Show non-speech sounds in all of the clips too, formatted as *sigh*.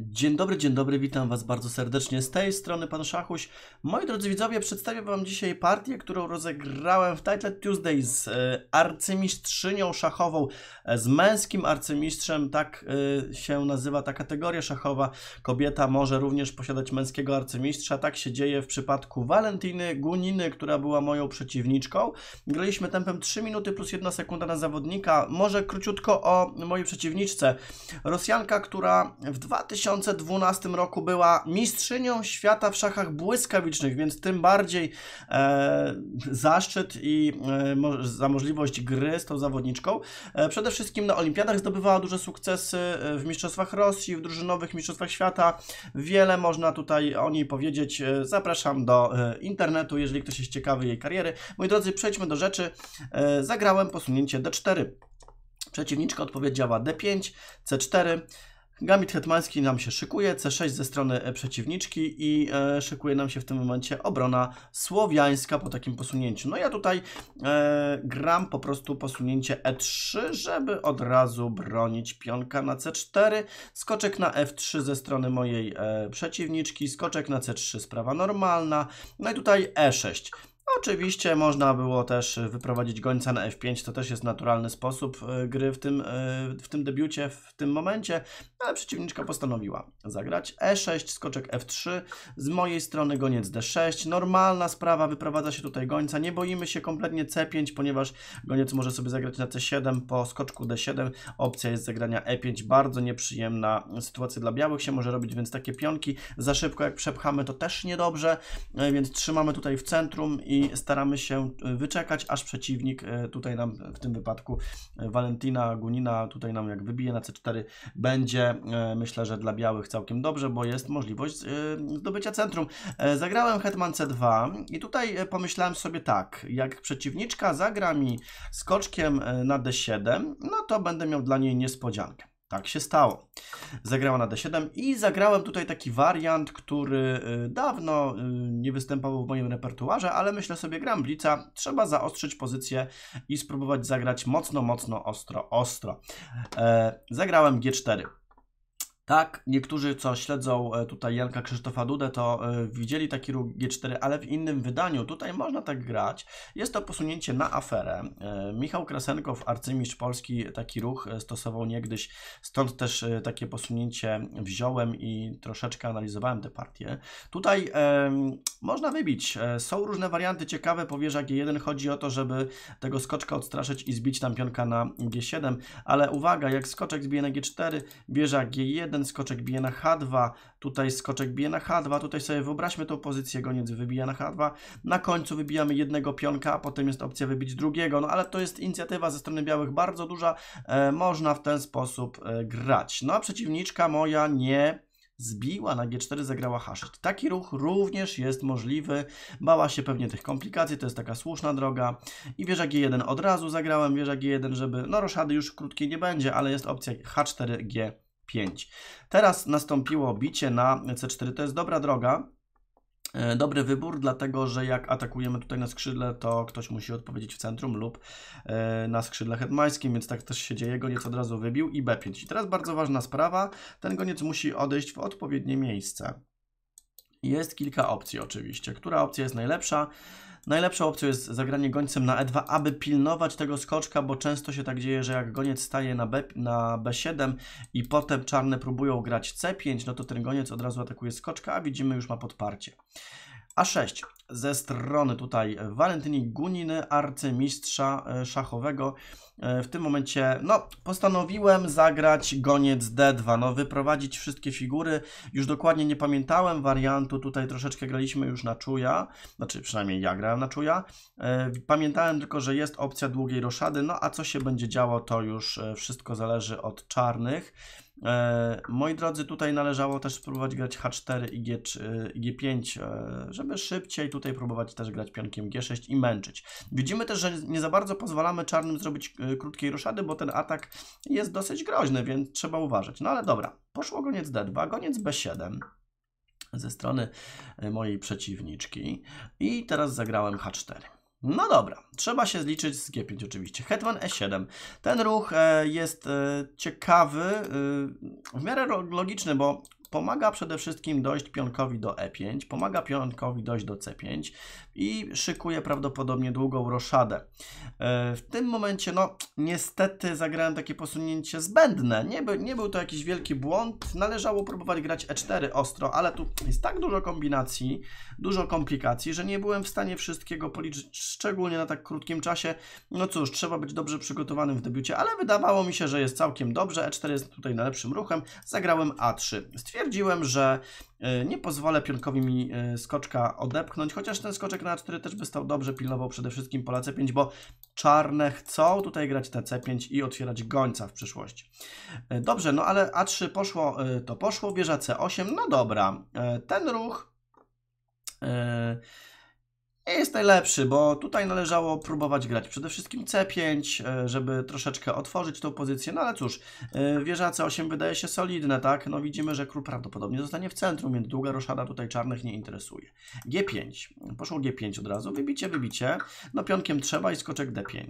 Dzień dobry, dzień dobry, witam Was bardzo serdecznie z tej strony, Pan Szachuś. Moi drodzy widzowie, przedstawię Wam dzisiaj partię, którą rozegrałem w Title Tuesday z e, arcymistrzynią szachową, e, z męskim arcymistrzem, tak e, się nazywa ta kategoria szachowa. Kobieta może również posiadać męskiego arcymistrza, tak się dzieje w przypadku Walentyny Guniny, która była moją przeciwniczką. Graliśmy tempem 3 minuty plus 1 sekunda na zawodnika. Może króciutko o mojej przeciwniczce. Rosjanka, która w 2000 2012 roku była mistrzynią świata w szachach błyskawicznych, więc tym bardziej e, zaszczyt i e, mo za możliwość gry z tą zawodniczką. E, przede wszystkim na olimpiadach zdobywała duże sukcesy e, w mistrzostwach Rosji, w drużynowych mistrzostwach świata. Wiele można tutaj o niej powiedzieć. E, zapraszam do e, internetu, jeżeli ktoś jest ciekawy jej kariery. Moi drodzy, przejdźmy do rzeczy. Zagrałem posunięcie D4. Przeciwniczka odpowiedziała D5, C4, Gambit hetmański nam się szykuje, c6 ze strony e, przeciwniczki i e, szykuje nam się w tym momencie obrona słowiańska po takim posunięciu. No ja tutaj e, gram po prostu posunięcie e3, żeby od razu bronić pionka na c4, skoczek na f3 ze strony mojej e, przeciwniczki, skoczek na c3 sprawa normalna, no i tutaj e6. Oczywiście można było też wyprowadzić gońca na F5, to też jest naturalny sposób e, gry w tym, e, w tym debiucie, w tym momencie, ale przeciwniczka postanowiła zagrać e6, skoczek f3, z mojej strony goniec d6, normalna sprawa, wyprowadza się tutaj gońca, nie boimy się kompletnie c5, ponieważ goniec może sobie zagrać na c7, po skoczku d7 opcja jest zagrania e5, bardzo nieprzyjemna sytuacja dla białych się może robić, więc takie pionki za szybko jak przepchamy to też niedobrze, e, więc trzymamy tutaj w centrum i staramy się e, wyczekać, aż przeciwnik e, tutaj nam w tym wypadku Valentina Gunina tutaj nam jak wybije na c4 będzie E, myślę, że dla białych całkiem dobrze, bo jest możliwość e, zdobycia centrum. E, zagrałem Hetman C2 i tutaj pomyślałem sobie tak, jak przeciwniczka zagra mi skoczkiem na D7, no to będę miał dla niej niespodziankę. Tak się stało. Zagrała na D7 i zagrałem tutaj taki wariant, który dawno nie występował w moim repertuarze, ale myślę sobie, gram Blica, trzeba zaostrzyć pozycję i spróbować zagrać mocno, mocno, ostro, ostro. Zagrałem G4. Tak, niektórzy, co śledzą e, tutaj Janka Krzysztofa Dudę, to e, widzieli taki róg G4, ale w innym wydaniu. Tutaj można tak grać. Jest to posunięcie na aferę. E, Michał Krasenkow, arcymistrz Polski, taki ruch stosował niegdyś. Stąd też takie posunięcie wziąłem i troszeczkę analizowałem tę partię. Tutaj można wybić. Są różne warianty ciekawe. Powierza G1 chodzi o to, żeby tego skoczka odstraszyć i zbić tam pionka na G7, ale uwaga, jak skoczek zbije na G4, wieża G1, 1 skoczek bije na H2, tutaj skoczek bije na H2, tutaj sobie wyobraźmy tą pozycję, goniec wybija na H2, na końcu wybijamy jednego pionka, a potem jest opcja wybić drugiego, no ale to jest inicjatywa ze strony białych bardzo duża, e, można w ten sposób e, grać. No a przeciwniczka moja nie zbiła na G4, zagrała H6. Taki ruch również jest możliwy. Bała się pewnie tych komplikacji, to jest taka słuszna droga. I wieża G1 od razu zagrałem, wieża G1, żeby... No roszady już krótkiej nie będzie, ale jest opcja H4, G4. 5. Teraz nastąpiło bicie na C4. To jest dobra droga. E, dobry wybór, dlatego że jak atakujemy tutaj na skrzydle, to ktoś musi odpowiedzieć w centrum lub e, na skrzydle hetmańskim, więc tak też się dzieje. Goniec od razu wybił i B5. I teraz bardzo ważna sprawa, ten goniec musi odejść w odpowiednie miejsce. Jest kilka opcji oczywiście. Która opcja jest najlepsza? Najlepszą opcją jest zagranie gońcem na E2, aby pilnować tego skoczka, bo często się tak dzieje, że jak goniec staje na, B, na B7 i potem czarne próbują grać C5, no to ten goniec od razu atakuje skoczka, a widzimy już ma podparcie. A6 ze strony tutaj Walentyni Guniny, arcymistrza e, szachowego. E, w tym momencie, no, postanowiłem zagrać goniec D2, no, wyprowadzić wszystkie figury. Już dokładnie nie pamiętałem wariantu, tutaj troszeczkę graliśmy już na czuja, znaczy przynajmniej ja grałem na czuja. E, pamiętałem tylko, że jest opcja długiej roszady, no, a co się będzie działo, to już wszystko zależy od czarnych. E, moi drodzy, tutaj należało też spróbować grać H4 i, G, e, i G5, e, żeby szybciej tutaj próbować też grać pionkiem G6 i męczyć. Widzimy też, że nie za bardzo pozwalamy czarnym zrobić krótkiej ruszady, bo ten atak jest dosyć groźny, więc trzeba uważać. No ale dobra, poszło goniec D2, goniec B7 ze strony mojej przeciwniczki i teraz zagrałem H4. No dobra, trzeba się zliczyć z G5 oczywiście. Hetman E7. Ten ruch e, jest e, ciekawy, e, w miarę logiczny, bo Pomaga przede wszystkim dojść pionkowi do E5, pomaga pionkowi dojść do C5 i szykuje prawdopodobnie długą roszadę. E, w tym momencie, no niestety zagrałem takie posunięcie zbędne. Nie, by, nie był to jakiś wielki błąd. Należało próbować grać E4 ostro, ale tu jest tak dużo kombinacji, dużo komplikacji, że nie byłem w stanie wszystkiego policzyć, szczególnie na tak krótkim czasie. No cóż, trzeba być dobrze przygotowanym w debiucie, ale wydawało mi się, że jest całkiem dobrze. E4 jest tutaj najlepszym ruchem. Zagrałem A3. Stwierdziłem stwierdziłem, że e, nie pozwolę pionkowi mi e, skoczka odepchnąć, chociaż ten skoczek na A4 też by stał dobrze, pilnował przede wszystkim pola C5, bo czarne chcą tutaj grać c 5 i otwierać gońca w przyszłości. E, dobrze, no ale A3 poszło, to poszło, wieża C8, no dobra, ten ruch... Yy, nie jest najlepszy, bo tutaj należało próbować grać przede wszystkim C5, e, żeby troszeczkę otworzyć tą pozycję, no ale cóż, e, wieża C8 wydaje się solidne, tak? No widzimy, że król prawdopodobnie zostanie w centrum, więc długa roszada tutaj czarnych nie interesuje. G5, poszło G5 od razu, wybicie, wybicie, no pionkiem trzeba i skoczek D5.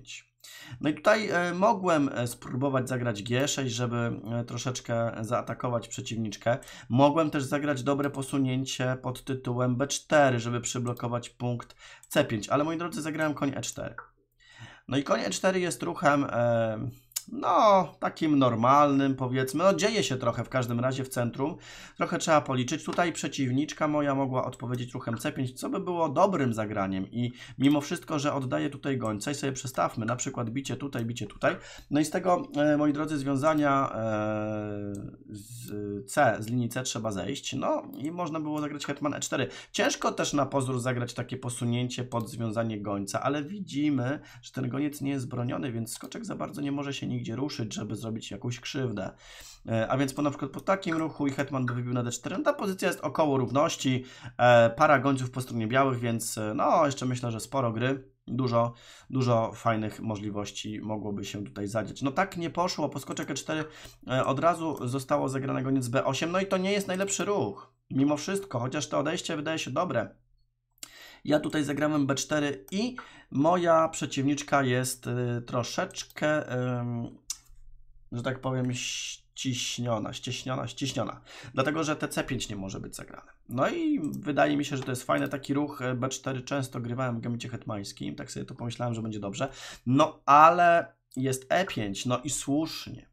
No i tutaj e, mogłem e, spróbować zagrać G6, żeby e, troszeczkę zaatakować przeciwniczkę. Mogłem też zagrać dobre posunięcie pod tytułem B4, żeby przyblokować punkt C5, ale moi drodzy, zagrałem koń E4. No i koń E4 jest ruchem no, takim normalnym powiedzmy. No, dzieje się trochę w każdym razie w centrum. Trochę trzeba policzyć. Tutaj przeciwniczka moja mogła odpowiedzieć ruchem C5, co by było dobrym zagraniem i mimo wszystko, że oddaję tutaj gońca i sobie przestawmy, na przykład bicie tutaj, bicie tutaj. No i z tego, e, moi drodzy, związania e, z C, z linii C trzeba zejść, no i można było zagrać hetman E4. Ciężko też na pozór zagrać takie posunięcie pod związanie gońca, ale widzimy, że ten goniec nie jest broniony, więc skoczek za bardzo nie może się nigdy nigdzie ruszyć, żeby zrobić jakąś krzywdę. E, a więc po na przykład po takim ruchu i Hetman by wybił na d4, no ta pozycja jest około równości, e, para gońców po stronie białych, więc e, no jeszcze myślę, że sporo gry dużo, dużo fajnych możliwości mogłoby się tutaj zadzieć. No tak nie poszło, po skoczek E4 od razu zostało zagrane goniec B8, no i to nie jest najlepszy ruch, mimo wszystko, chociaż to odejście wydaje się dobre. Ja tutaj zagrałem B4 i moja przeciwniczka jest y, troszeczkę, że tak powiem, ściśniona, ściśniona, ściśniona. Dlatego, że TC5 nie może być zagrane. No i wydaje mi się, że to jest fajny taki ruch. Y, B4 często grywałem w gamicie hetmańskim, tak sobie to pomyślałem, że będzie dobrze. No ale jest E5, no i słusznie.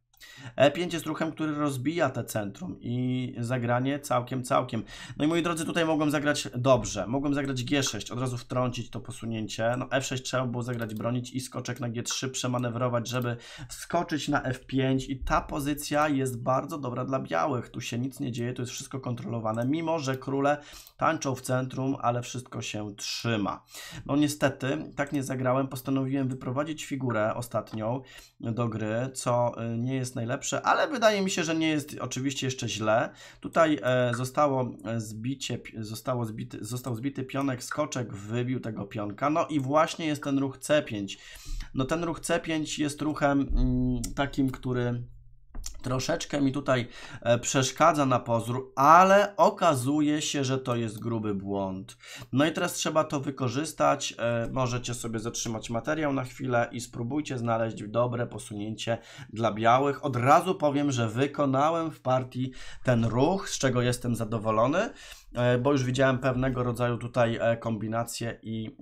E5 jest ruchem, który rozbija te centrum i zagranie całkiem, całkiem. No i moi drodzy, tutaj mogłem zagrać dobrze. Mogłem zagrać G6, od razu wtrącić to posunięcie. No F6 trzeba było zagrać bronić i skoczek na G3 przemanewrować, żeby skoczyć na F5 i ta pozycja jest bardzo dobra dla białych. Tu się nic nie dzieje, tu jest wszystko kontrolowane, mimo że króle tańczą w centrum, ale wszystko się trzyma. No niestety, tak nie zagrałem, postanowiłem wyprowadzić figurę ostatnią do gry, co y, nie jest najlepsze, ale wydaje mi się, że nie jest oczywiście jeszcze źle. Tutaj e, zostało e, zbicie, zostało zbity, został zbity pionek, skoczek wybił tego pionka, no i właśnie jest ten ruch C5. No ten ruch C5 jest ruchem mm, takim, który troszeczkę mi tutaj e, przeszkadza na pozór, ale okazuje się, że to jest gruby błąd. No i teraz trzeba to wykorzystać. E, możecie sobie zatrzymać materiał na chwilę i spróbujcie znaleźć dobre posunięcie dla białych. Od razu powiem, że wykonałem w partii ten ruch, z czego jestem zadowolony e, bo już widziałem pewnego rodzaju tutaj kombinację i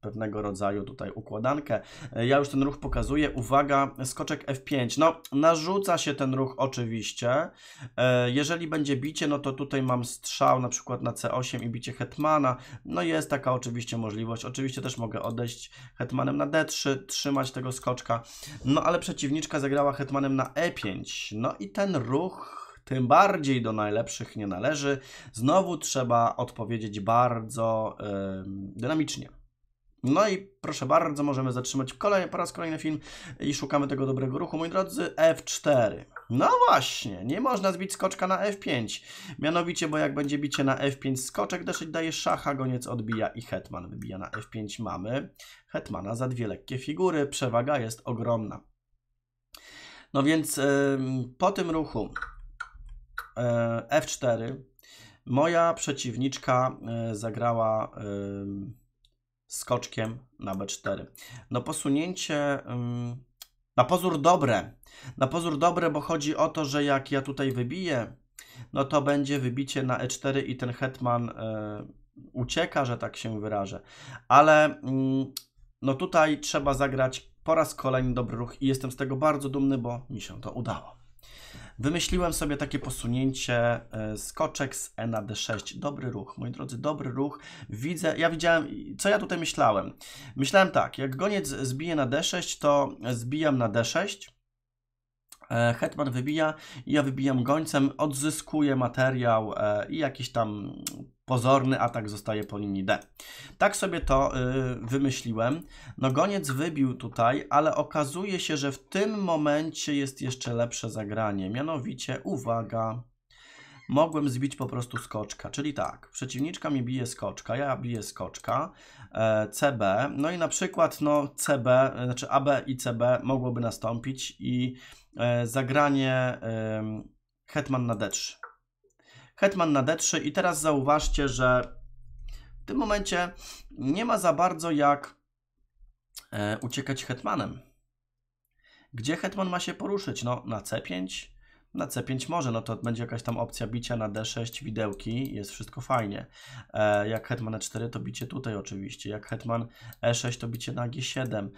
pewnego rodzaju tutaj układankę. Ja już ten ruch pokazuję. Uwaga, skoczek F5. No, narzuca się się ten ruch oczywiście. E, jeżeli będzie bicie, no to tutaj mam strzał na przykład na C8 i bicie hetmana. No jest taka oczywiście możliwość. Oczywiście też mogę odejść hetmanem na D3, trzymać tego skoczka. No ale przeciwniczka zagrała hetmanem na E5. No i ten ruch tym bardziej do najlepszych nie należy. Znowu trzeba odpowiedzieć bardzo yy, dynamicznie. No i proszę bardzo, możemy zatrzymać kolej, po raz kolejny film i szukamy tego dobrego ruchu. Moi drodzy, F4. No właśnie, nie można zbić skoczka na F5. Mianowicie, bo jak będzie bicie na F5 skoczek, deszyć daje szacha, goniec odbija i hetman wybija na F5 mamy. Hetmana za dwie lekkie figury, przewaga jest ogromna. No więc yy, po tym ruchu yy, e, F4 moja przeciwniczka yy, zagrała... Yy, skoczkiem na B4. No posunięcie na pozór dobre. Na pozór dobre, bo chodzi o to, że jak ja tutaj wybiję, no to będzie wybicie na E4 i ten hetman e, ucieka, że tak się wyrażę. Ale no tutaj trzeba zagrać po raz kolejny dobry ruch i jestem z tego bardzo dumny, bo mi się to udało. Wymyśliłem sobie takie posunięcie e, skoczek z E na D6. Dobry ruch, moi drodzy, dobry ruch. Widzę, ja widziałem, co ja tutaj myślałem? Myślałem tak, jak goniec zbije na D6, to zbijam na D6, E, Hetman wybija i ja wybijam gońcem, odzyskuję materiał e, i jakiś tam pozorny atak zostaje po linii D. Tak sobie to y, wymyśliłem. No goniec wybił tutaj, ale okazuje się, że w tym momencie jest jeszcze lepsze zagranie. Mianowicie, uwaga, mogłem zbić po prostu skoczka. Czyli tak, przeciwniczka mi bije skoczka, ja biję skoczka, e, CB, no i na przykład no CB, znaczy AB i CB mogłoby nastąpić i E, zagranie Hetman na D3. Hetman na D3 i teraz zauważcie, że w tym momencie nie ma za bardzo jak e, uciekać hetmanem. Gdzie hetman ma się poruszyć? No na C5, na C5 może, no to będzie jakaś tam opcja bicia na D6, widełki, jest wszystko fajnie. E, jak hetman E4 to bicie tutaj oczywiście, jak hetman E6 to bicie na G7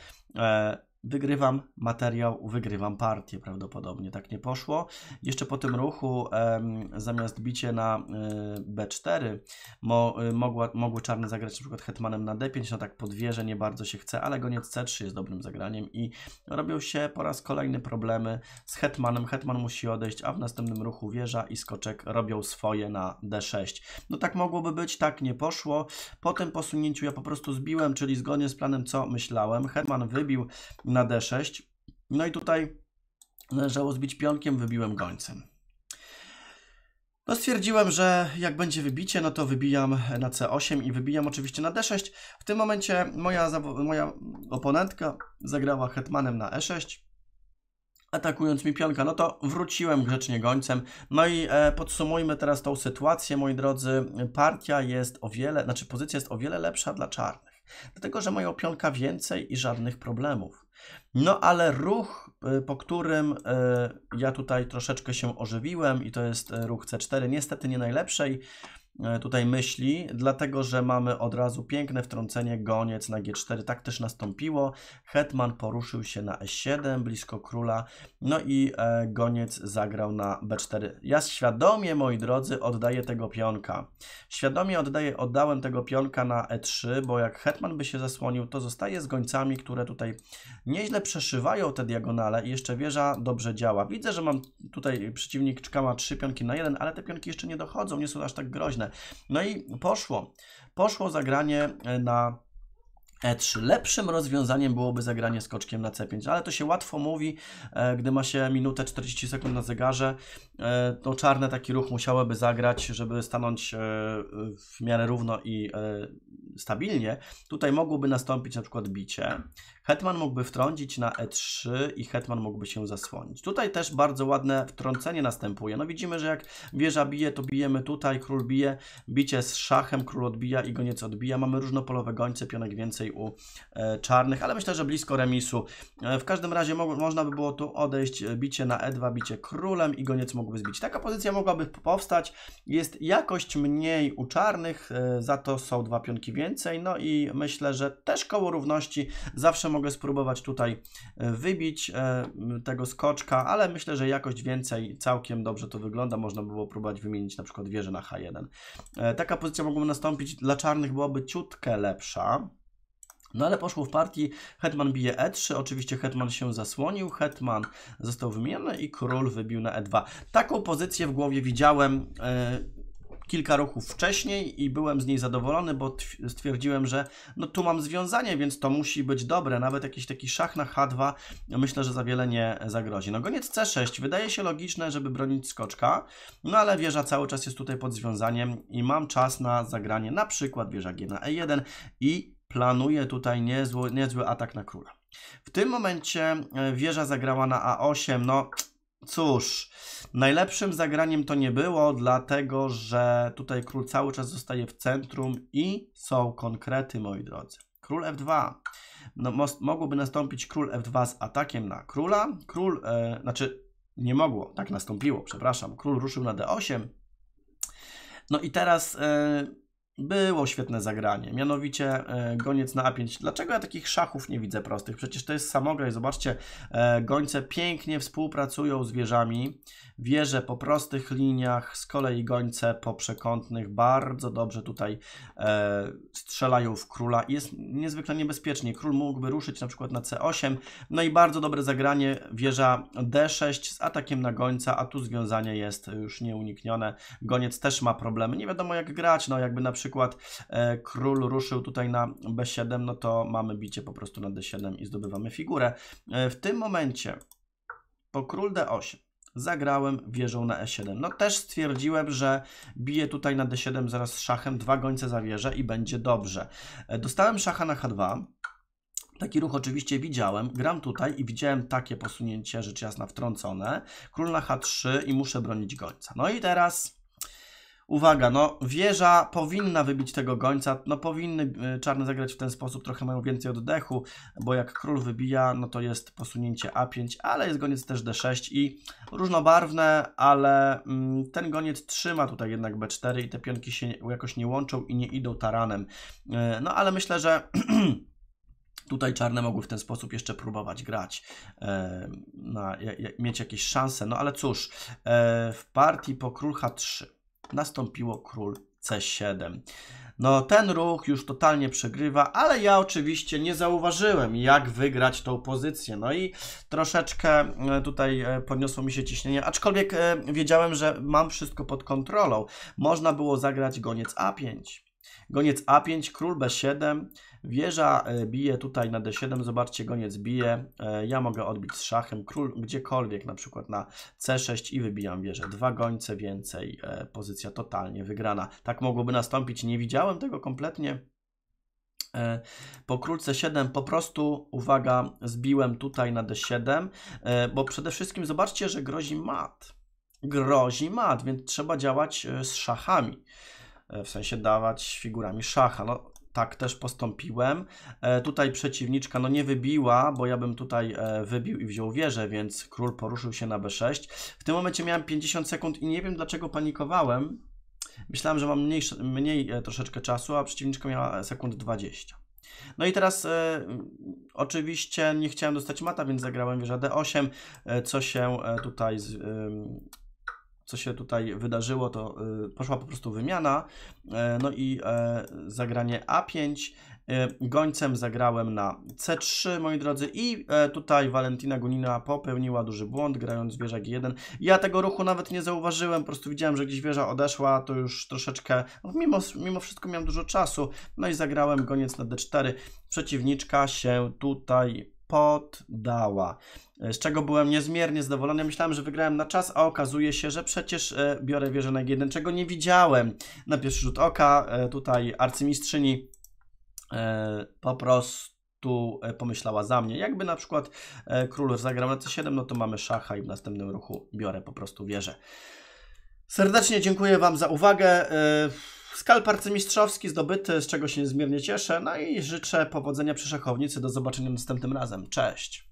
wygrywam materiał, wygrywam partię prawdopodobnie. Tak nie poszło. Jeszcze po tym ruchu em, zamiast bicie na y, B4 mo, y, mogła, mogły czarne zagrać np. hetmanem na D5, no tak pod wieżę nie bardzo się chce, ale goniec C3 jest dobrym zagraniem i robią się po raz kolejny problemy z hetmanem. Hetman musi odejść, a w następnym ruchu wieża i skoczek robią swoje na D6. No tak mogłoby być, tak nie poszło. Po tym posunięciu ja po prostu zbiłem, czyli zgodnie z planem co myślałem. Hetman wybił na D6. No i tutaj należało zbić pionkiem, wybiłem gońcem. No stwierdziłem, że jak będzie wybicie, no to wybijam na C8 i wybijam oczywiście na D6. W tym momencie moja, moja oponentka zagrała hetmanem na E6, atakując mi pionka. No to wróciłem grzecznie gońcem. No i e, podsumujmy teraz tą sytuację, moi drodzy. Partia jest o wiele, znaczy pozycja jest o wiele lepsza dla czarnych. Dlatego, że mają pionka więcej i żadnych problemów. No ale ruch, y, po którym y, ja tutaj troszeczkę się ożywiłem i to jest y, ruch C4, niestety nie najlepszej E, tutaj myśli, dlatego że mamy od razu piękne wtrącenie goniec na g4. Tak też nastąpiło. Hetman poruszył się na e7 blisko króla, no i e, goniec zagrał na b4. Ja świadomie, moi drodzy, oddaję tego pionka. Świadomie oddaję, oddałem tego pionka na e3, bo jak hetman by się zasłonił, to zostaje z gońcami, które tutaj nieźle przeszywają te diagonale i jeszcze wieża dobrze działa. Widzę, że mam tutaj przeciwniczka ma trzy pionki na jeden, ale te pionki jeszcze nie dochodzą, nie są aż tak groźne. No i poszło. Poszło zagranie e, na E3. Lepszym rozwiązaniem byłoby zagranie skoczkiem na C5, ale to się łatwo mówi, e, gdy ma się minutę 40 sekund na zegarze, e, to czarne taki ruch musiałyby zagrać, żeby stanąć w miarę równo i stabilnie. Tutaj mogłoby nastąpić na przykład bicie, Hetman mógłby wtrącić na E3 i Hetman mógłby się zasłonić. Tutaj też bardzo ładne wtrącenie następuje. No widzimy, że jak wieża bije, to bijemy tutaj, król bije, bicie z szachem, król odbija i goniec odbija. Mamy różnopolowe gońce, pionek więcej u e, czarnych, ale myślę, że blisko remisu. E, w każdym razie mo można by było tu odejść, e, bicie na E2, bicie królem i goniec mógłby zbić. Taka pozycja mogłaby powstać. Jest jakość mniej u czarnych, e, za to są dwa pionki więcej. No i myślę, że też koło równości zawsze mogą mogę spróbować tutaj e, wybić e, tego skoczka, ale myślę, że jakość więcej całkiem dobrze to wygląda. Można było próbować wymienić na przykład wieżę na H1. E, taka pozycja mogłaby nastąpić dla czarnych, byłaby ciutkę lepsza. No ale poszło w partii, hetman bije e3, oczywiście hetman się zasłonił, hetman został wymieniony i król wybił na e2. Taką pozycję w głowie widziałem, kilka ruchów wcześniej i byłem z niej zadowolony, bo stwierdziłem, że no tu mam związanie, więc to musi być dobre. Nawet jakiś taki szach na H2 myślę, że za wiele nie zagrozi. No goniec C6 wydaje się logiczne, żeby bronić skoczka, no ale wieża cały czas jest tutaj pod związaniem i mam czas na zagranie na przykład wieża G na E1 i planuje tutaj niezły, niezły atak na króla. W tym momencie e, wieża zagrała na A8, no Cóż, najlepszym zagraniem to nie było, dlatego że tutaj król cały czas zostaje w centrum i są konkrety, moi drodzy. Król F2. No, mogłoby nastąpić król F2 z atakiem na króla. Król, e, znaczy nie mogło, tak nastąpiło, przepraszam. Król ruszył na D8. No i teraz e, było świetne zagranie, mianowicie e, goniec na A5. Dlaczego ja takich szachów nie widzę prostych? Przecież to jest samograj, zobaczcie, e, gońce pięknie współpracują z wieżami, wieże po prostych liniach, z kolei gońce po przekątnych bardzo dobrze tutaj e, strzelają w króla. Jest niezwykle niebezpiecznie, król mógłby ruszyć na przykład na C8, no i bardzo dobre zagranie, wieża D6 z atakiem na gońca, a tu związanie jest już nieuniknione, goniec też ma problemy, nie wiadomo jak grać, no jakby na przykład przykład e, król ruszył tutaj na b7, no to mamy bicie po prostu na d7 i zdobywamy figurę. E, w tym momencie po król d8 zagrałem wieżą na e7. No też stwierdziłem, że biję tutaj na d7 zaraz szachem, dwa gońce za wieżę i będzie dobrze. E, dostałem szacha na h2. Taki ruch oczywiście widziałem. Gram tutaj i widziałem takie posunięcie, rzecz jasna, wtrącone. Król na h3 i muszę bronić gońca. No i teraz Uwaga, no wieża powinna wybić tego gońca, no powinny e, czarne zagrać w ten sposób, trochę mają więcej oddechu, bo jak król wybija, no to jest posunięcie A5, ale jest goniec też D6 i różnobarwne, ale mm, ten goniec trzyma tutaj jednak B4 i te pionki się jakoś nie łączą i nie idą taranem. E, no ale myślę, że... *clears throat* tutaj czarne mogły w ten sposób jeszcze próbować grać, e, na, mieć jakieś szanse. No ale cóż, e, w partii po król H3 nastąpiło król C7. No, ten ruch już totalnie przegrywa, ale ja oczywiście nie zauważyłem, jak wygrać tą pozycję. No i troszeczkę e, tutaj e, podniosło mi się ciśnienie, aczkolwiek e, wiedziałem, że mam wszystko pod kontrolą. Można było zagrać goniec A5. Goniec A5, król B7, wieża e, bije tutaj na D7, zobaczcie, goniec bije, e, ja mogę odbić z szachem, król gdziekolwiek, na przykład na C6 i wybijam wieżę. Dwa gońce więcej, e, pozycja totalnie wygrana. Tak mogłoby nastąpić, nie widziałem tego kompletnie. Po król C7 po prostu, uwaga, zbiłem tutaj na D7, bo przede wszystkim zobaczcie, że grozi mat. Grozi mat, więc trzeba działać z szachami. E, w sensie dawać figurami szacha. No, tak też postąpiłem. E, tutaj przeciwniczka no nie wybiła, bo ja bym tutaj e, wybił i wziął wieżę, więc król poruszył się na b6. W tym momencie miałem 50 sekund i nie wiem dlaczego panikowałem. Myślałem, że mam mniej, mniej e, troszeczkę czasu, a przeciwniczka miała sekund 20. No i teraz e, oczywiście nie chciałem dostać mata, więc zagrałem wieża d8, e, co się e, tutaj z, co się tutaj wydarzyło, to y, poszła po prostu wymiana, e, no i e, zagranie A5, e, gońcem zagrałem na C3, moi drodzy, i tutaj Walentina Gunina popełniła duży błąd, grając wieża G1. Ja tego ruchu nawet nie zauważyłem, po prostu widziałem, że gdzieś wieża odeszła, to już troszeczkę, no, mimo, mimo wszystko miałem dużo czasu, no i zagrałem goniec na D4. Przeciwniczka się tutaj poddała, e, z czego byłem niezmiernie zadowolony. Myślałem, że wygrałem na czas, a okazuje się, że przecież e, biorę wieżę na G1, czego nie widziałem na pierwszy rzut oka. E, tutaj arcymistrzyni po prostu pomyślała za mnie. Jakby na przykład król zagrał na C7, no to mamy szacha i w następnym ruchu biorę po prostu wieżę. Serdecznie dziękuję Wam za uwagę. Skalp arcymistrzowski zdobyty, z czego się niezmiernie cieszę, no i życzę powodzenia przy szachownicy, do zobaczenia następnym razem. Cześć!